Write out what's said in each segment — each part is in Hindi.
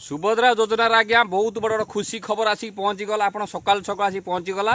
ସୁଭଦ୍ରା ଯୋଜନାରେ ଆଜ୍ଞା ବହୁତ ବଡ଼ ବଡ଼ ଖୁସି ଖବର ଆସିକି ପହଞ୍ଚିଗଲା ଆପଣ ସକାଳୁ ସକାଳୁ ଆସି ପହଞ୍ଚିଗଲା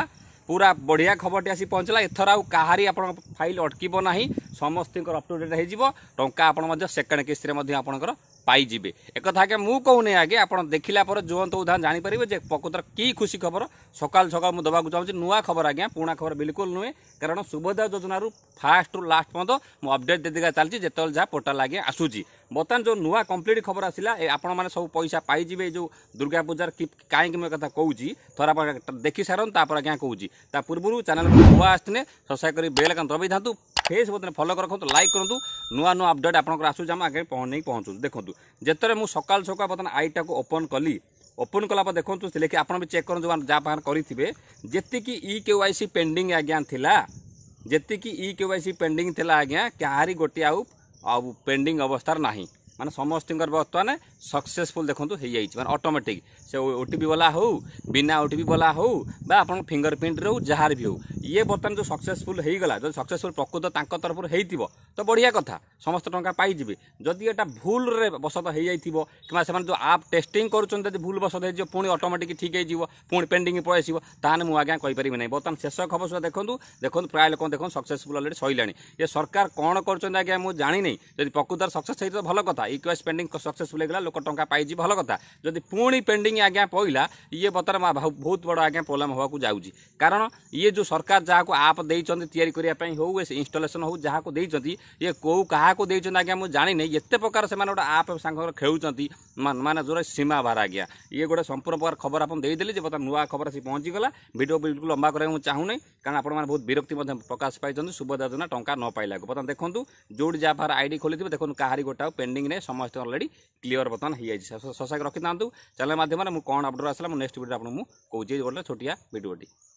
ପୁରା ବଢ଼ିଆ ଖବରଟି ଆସି ପହଞ୍ଚିଲା ଏଥର ଆଉ କାହାରି ଆପଣଙ୍କ ଫାଇଲ୍ ଅଟକିବ ନାହିଁ ସମସ୍ତଙ୍କର ଅପ୍ଟୁଡେଟ୍ ହୋଇଯିବ ଟଙ୍କା ଆପଣ ମଧ୍ୟ ସେକେଣ୍ଡ କିସ୍ତିରେ ମଧ୍ୟ ଆପଣଙ୍କର ପାଇଯିବେ ଏକଥା ଆଜ୍ଞା ମୁଁ କହୁନି ଆଜ୍ଞା ଆପଣ ଦେଖିଲା ପରେ ଜୁଅନ୍ତୁ ଉଦାହରଣ ଜାଣିପାରିବେ ଯେ ପ୍ରକୃତର କି ଖୁସି ଖବର ସକାଳୁ ସକାଳୁ ମୁଁ ଦେବାକୁ ଚାହୁଁଛି ନୂଆ ଖବର ଆଜ୍ଞା ପୁରୁଣା ଖବର ବିଲକୁଲ ନୁହେଁ କାରଣ ସୁଭୋଦୟ ଯୋଜନାରୁ ଫାଷ୍ଟରୁ ଲାଷ୍ଟ ପର୍ଯ୍ୟନ୍ତ ମୁଁ ଅପଡେଟ୍ ଦେଇଦେକା ଚାଲିଛି ଯେତେବେଳେ ଯାହା ପୋର୍ଟାଲ୍ ଆଜ୍ଞା ଆସୁଛି ବର୍ତ୍ତମାନ ଯେଉଁ ନୂଆ କମ୍ପ୍ଲିଟ୍ ଖବର ଆସିଲା ଏ ଆପଣମାନେ ସବୁ ପଇସା ପାଇଯିବେ ଏ ଯେଉଁ ଦୁର୍ଗା ପୂଜାର କାହିଁକି ମୁଁ କଥା କହୁଛି ଥରେ ଆପଣ ଦେଖିସାରନ୍ତୁ ତାପରେ ଆଜ୍ଞା କହୁଛି ତା ପୂର୍ବରୁ ଚ୍ୟାନେଲ୍କୁ ନୂଆ ଆସିଥିଲେ ସବସ୍କ୍ରାଇବ୍ କରି ବେଲ୍ କାନ୍ତ ଦବାଇଥାନ୍ତୁ ଫେସ୍ ବର୍ତ୍ତମାନ ଫଲୋ ରଖନ୍ତୁ ଲାଇକ୍ କରନ୍ତୁ ନୂଆ ନୂଆ ଅପଡେଟ୍ ଆପଣଙ୍କର ଆସୁଛି ଆମେ ଆଗରେ ନେଇ ପହଞ୍ଚନ୍ତୁ ଦେଖନ୍ତୁ ଯେତେବେଳେ ମୁଁ ସକାଳୁ ସକାଳ ବର୍ତ୍ତମାନ ଆଇଟାକୁ ଓପନ୍ କଲି ଓପନ୍ କଲା ପରେ ଦେଖନ୍ତୁ ଲେଖି ଆପଣ ବି ଚେକ୍ କରନ୍ତୁ ଯାହା ପାଖରେ କରିଥିବେ ଯେତିକି E K Y C pending ଆଜ୍ଞା ଥିଲା ଯେତିକି E K Y C pending ଥିଲା ଆଜ୍ଞା କାହାରି ଗୋଟିଏ ଆଉ ଆଉ ପେଣ୍ଡିଂ ଅବସ୍ଥାରେ ନାହିଁ ମାନେ ସମସ୍ତଙ୍କର ବର୍ତ୍ତମାନ ସକ୍ସେସଫୁଲ୍ ଦେଖନ୍ତୁ ହେଇଯାଇଛି ମାନେ ଅଟୋମେଟିକ୍ ସେ ଓ ଟି ପି ବାଲା ହେଉ ବିନା ଓ ଟି ପି ବାଲା ହେଉ ବା ଆପଣଙ୍କ ଫିଙ୍ଗର ପ୍ରିଣ୍ଟରେ ହେଉ ଯାହାର ବି ହେଉ ये बर्तमान जो सक्सेसफुल होगा जो सक्सेसफुल प्रकृत तरफ हो तो बढ़िया कथ समस्त टाँग पाइज जदि यहाँ भूल बशत हो जाइए कि जो आप टेस्ट करुँच भूल बशत हो पुणी अटोमेटिक ठीक हो पुणी पेंडिंग पलिवे मुझ आज्ञा कहीपरि ना बर्तमान शेष खबर सुधा देखूँ देखो प्राय लोक देखो सक्सेसफुल अलरेडी सरला ये सरकार कौन कर आज्ञा मुझे प्रकृत सक्सेस तो भल कथ इक्वेस पेंडिंग सक्सेसफुल होगा लोक टाँग पाइज भल कथ जदि पुणी पेंडिंग आज्ञा पड़ा ये बर्तमान बहुत बड़ा आज्ञा प्रोब्लम होगा जाऊँगी कारण ये जो सरकार सरकार जहाँ को आप दे या हो इनस्टलेसन हो जहाँ को ये कौ क्या आज्ञा मुझे जाने नहीं प्रकार से आप सागर खेलुँच मान जो सीमा बार आज्ञा ये गोटे संपूर्ण प्रकार खबर आपदी बर्तमान नुआ खबर आज पहुंचीगला भिडियो बिल्कुल लंबा कराया मुझे चाहूँ कारण आप बहुत विरक्ति प्रकाश पाइंट सुभद्रा जोजना टाँग न पाला बर्तमान देखो जोड़ी जहाँ बाहर आई डी खोली थे देखो कहार गोटे पेंडिंग नहीं समस्त अलरेडी क्लीयर बर्तमान हो जाए सशाक रखि था चैनल मध्यम कौन अपडेट आसाला मुझे नेक्स्ट भिडियो आपको मुझे कौन गोटे छोटिया भिडियोटी